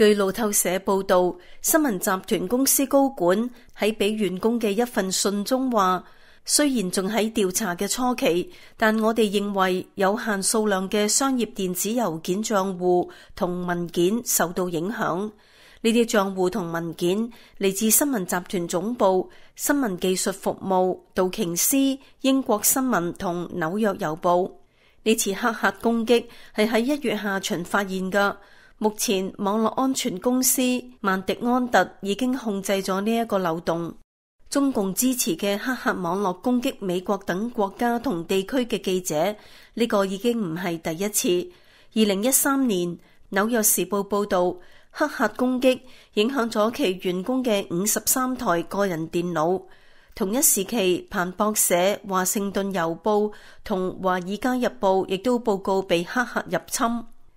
据路透社报道，新闻集团公司高管喺俾员工嘅一份信中话：，虽然仲喺调查嘅初期，但我哋认为有限数量嘅商业电子邮件账户同文件受到影响。呢啲账户同文件嚟自新闻集团总部、新闻技术服务、道琼斯、英国新闻同纽约邮报。呢次黑客攻击系喺一月下旬发现噶。目前，网络安全公司曼迪安特已经控制咗呢一个漏洞。中共支持嘅黑客网络攻击美国等国家同地区嘅记者，呢个已经唔系第一次。二零一三年，《纽约时报》报道，黑客攻击影响咗其员工嘅五十三台个人电脑。同一时期，彭博社、华盛顿邮报同华尔街日报亦都报告被黑客入侵。